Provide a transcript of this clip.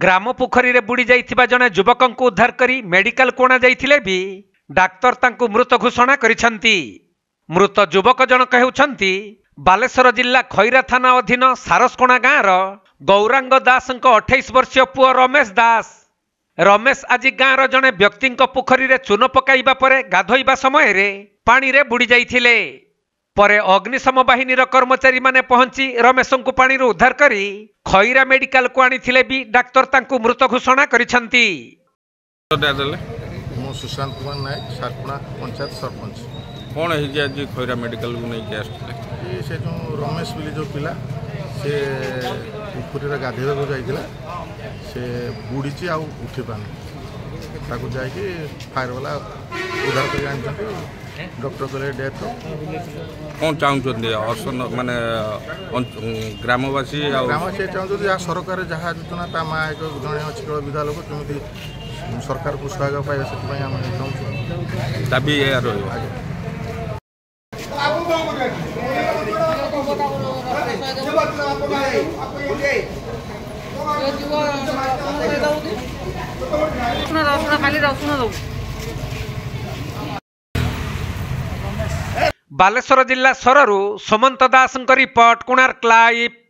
ଗ୍ରାମ ପୋଖରୀରେ ବୁଡ଼ି ଯାଇଥିବା ଜଣେ ଯୁବକଙ୍କୁ ଉଦ୍ଧାର କରି ମେଡିକାଲକୁ ଅଣାଯାଇଥିଲେ ବି ଡାକ୍ତର ତାଙ୍କୁ ମୃତ ଘୋଷଣା କରିଛନ୍ତି ମୃତ ଯୁବକ ଜଣକ ହେଉଛନ୍ତି ବାଲେଶ୍ୱର ଜିଲ୍ଲା ଖଇରା ଥାନା ଅଧୀନ ସାରସକୋଣା ଗାଁର ଗୌରାଙ୍ଗ ଦାସଙ୍କ ଅଠେଇଶ ବର୍ଷୀୟ ପୁଅ ରମେଶ ଦାସ ରମେଶ ଆଜି ଗାଁର ଜଣେ ବ୍ୟକ୍ତିଙ୍କ ପୋଖରୀରେ ଚୂନ ପକାଇବା ପରେ ଗାଧୋଇବା ସମୟରେ ପାଣିରେ ବୁଡ଼ି ଯାଇଥିଲେ ପରେ ଅଗ୍ନିଶମ ବାହିନୀର କର୍ମଚାରୀମାନେ ପହଞ୍ଚି ରମେଶଙ୍କୁ ପାଣିରୁ ଉଦ୍ଧାର କରି ଖଇରା ମେଡିକାଲକୁ ଆଣିଥିଲେ ବି ଡାକ୍ତର ତାଙ୍କୁ ମୃତ ଘୋଷଣା କରିଛନ୍ତି ବୋଲି ଯେଉଁ ପିଲା ସେ ପୋଖରୀରେ ଯାଇଥିଲା ସେ ବୁଡ଼ିଛି ଆଉ ଉଠିପାରୁନି ডক্টর সোলের ডেথ କ'ଣ ଚାହୁଁଛନ୍ତି ଅର୍ଶନ ମାନେ ଗ୍ରାମବାସୀ ଆଉ ଗ୍ରାମବାସୀ ଚାହୁଁଛନ୍ତି ଯାହା ସରକାର ଯାହା ଯୋଜନା ତା ମା ଏକ ଜଣେ ଅଛି କେବଳ ବିଧା ଲୋକ କେମିତି ସରକାରକୁ ସହାୟକ ପାଇବା ସେଥିପାଇଁ ଆମେ ଚାହୁଁଛୁ ଦାବି ଏହା ରହିବ ରସୁଣ ରସୁଣ ଖାଲି ରସୁଣ ଦେବୁ ବାଲେଶ୍ୱର ଜିଲ୍ଲା ସୋରରୁ ସୁମନ୍ତ ଦାସଙ୍କ ରିପୋର୍ଟ କୋଣାର୍କ ଲାଇଭ୍